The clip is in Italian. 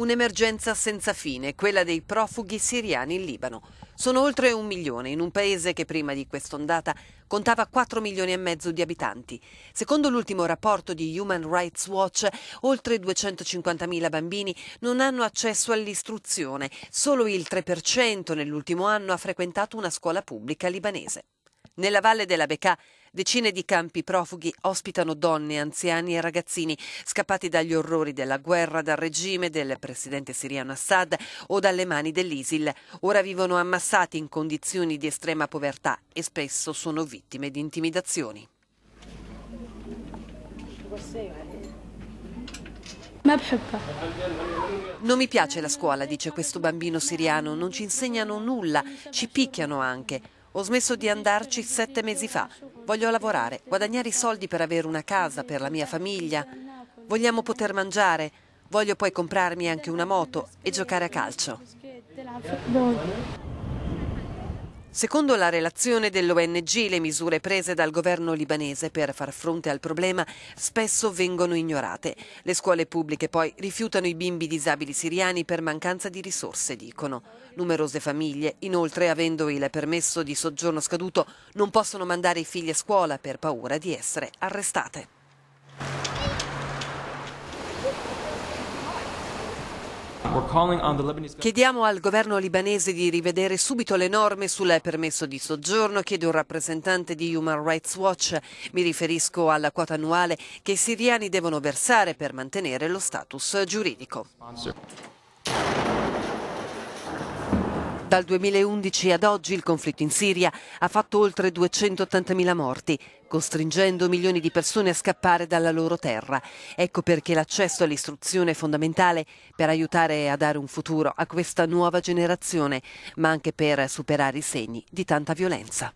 Un'emergenza senza fine, quella dei profughi siriani in Libano. Sono oltre un milione in un paese che prima di quest'ondata contava 4 milioni e mezzo di abitanti. Secondo l'ultimo rapporto di Human Rights Watch, oltre 250.000 bambini non hanno accesso all'istruzione, solo il 3% nell'ultimo anno ha frequentato una scuola pubblica libanese. Nella valle della Becà decine di campi profughi ospitano donne, anziani e ragazzini scappati dagli orrori della guerra, dal regime del presidente siriano Assad o dalle mani dell'ISIL. Ora vivono ammassati in condizioni di estrema povertà e spesso sono vittime di intimidazioni. Non mi piace la scuola, dice questo bambino siriano, non ci insegnano nulla, ci picchiano anche. Ho smesso di andarci sette mesi fa. Voglio lavorare, guadagnare i soldi per avere una casa, per la mia famiglia. Vogliamo poter mangiare. Voglio poi comprarmi anche una moto e giocare a calcio. Secondo la relazione dell'ONG, le misure prese dal governo libanese per far fronte al problema spesso vengono ignorate. Le scuole pubbliche poi rifiutano i bimbi disabili siriani per mancanza di risorse, dicono. Numerose famiglie, inoltre, avendo il permesso di soggiorno scaduto, non possono mandare i figli a scuola per paura di essere arrestate. Chiediamo al governo libanese di rivedere subito le norme sul permesso di soggiorno, chiede un rappresentante di Human Rights Watch. Mi riferisco alla quota annuale che i siriani devono versare per mantenere lo status giuridico. Dal 2011 ad oggi il conflitto in Siria ha fatto oltre 280.000 morti, costringendo milioni di persone a scappare dalla loro terra. Ecco perché l'accesso all'istruzione è fondamentale per aiutare a dare un futuro a questa nuova generazione, ma anche per superare i segni di tanta violenza.